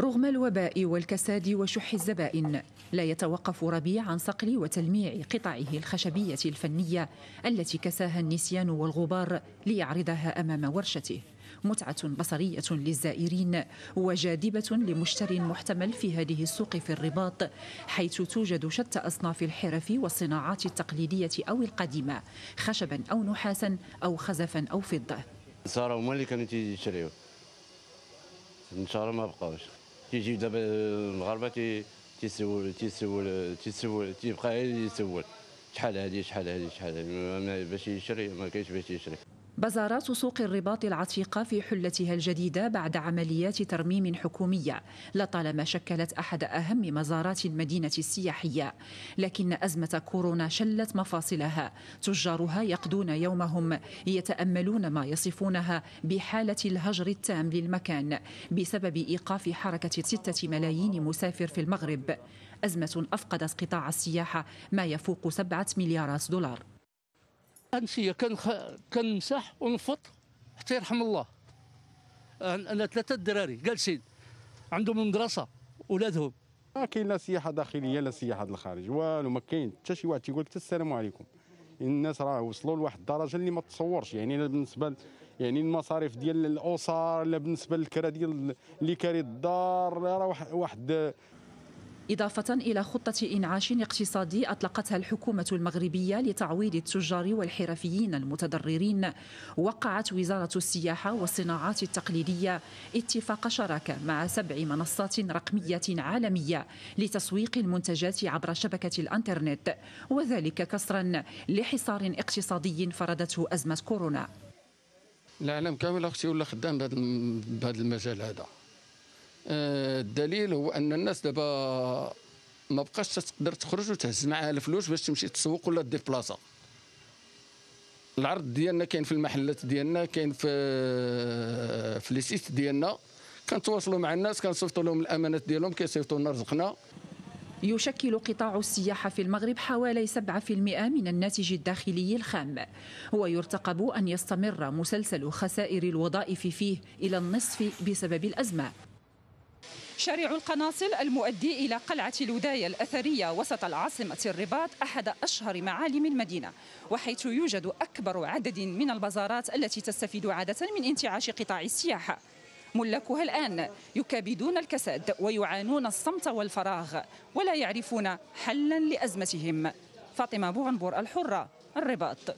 رغم الوباء والكساد وشح الزبائن لا يتوقف ربيع عن صقل وتلميع قطعه الخشبية الفنية التي كساها النسيان والغبار ليعرضها أمام ورشته متعة بصرية للزائرين وجاذبة لمشتر محتمل في هذه السوق في الرباط حيث توجد شتى أصناف الحرف والصناعات التقليدية أو القديمة خشبا أو نحاسا أو خزفا أو فضة سارة هما اللي كانوا تيشريو ان شاء الله ما بقاوش تيجي دابا المغاربه تيسول تيسول تيسول تيبقى غير يسول شحال هذه شحال هذه شحال هذه باش يشري ما كاينش باش يشري بزارات سوق الرباط العتيقة في حلتها الجديدة بعد عمليات ترميم حكومية لطالما شكلت أحد أهم مزارات المدينة السياحية لكن أزمة كورونا شلت مفاصلها تجارها يقضون يومهم يتأملون ما يصفونها بحالة الهجر التام للمكان بسبب إيقاف حركة ستة ملايين مسافر في المغرب أزمة أفقدت قطاع السياحة ما يفوق سبعة مليارات دولار امشي كنمسح ونفط حتى يرحم الله انا ثلاثه دراري جالسين عندهم المدرسه ولادهم ما كاين لا سياحه داخليه لا سياحه للخارج والو ما كاين حتى شي واحد تيقول لك السلام عليكم الناس راه وصلوا لواحد الدرجه اللي ما تتصورش يعني بالنسبه يعني المصاريف ديال الاسر لا بالنسبه للكرا ديال اللي كاري الدار راه واحد إضافة إلى خطة إنعاش اقتصادي أطلقتها الحكومة المغربية لتعويض التجار والحرفيين المتضررين وقعت وزارة السياحة والصناعات التقليدية اتفاق شراكة مع سبع منصات رقمية عالمية لتسويق المنتجات عبر شبكة الأنترنت وذلك كسرا لحصار اقتصادي فرضته أزمة كورونا العالم كامل أختي ولا خدام بهذا المجال هذا آه، الدليل هو ان الناس دابا ما بقاش تقدر تخرج وتهز معها الفلوس باش تمشي تسوق ولا بلاصة العرض ديالنا كاين في المحلات ديالنا كاين في في لي سيت ديالنا كنتواصلوا مع الناس كنصيفطوا لهم الامانات ديالهم كيصيفطوا لنا رزقنا يشكل قطاع السياحة في المغرب حوالي 7% من الناتج الداخلي الخام ويرتقب أن يستمر مسلسل خسائر الوظائف فيه إلى النصف بسبب الأزمة شارع القناصل المؤدي إلى قلعة الوداية الأثرية وسط العاصمة الرباط أحد أشهر معالم المدينة وحيث يوجد أكبر عدد من البازارات التي تستفيد عادة من انتعاش قطاع السياحة ملاكها الآن يكابدون الكساد ويعانون الصمت والفراغ ولا يعرفون حلا لأزمتهم فاطمة بوعنبور الحرة الرباط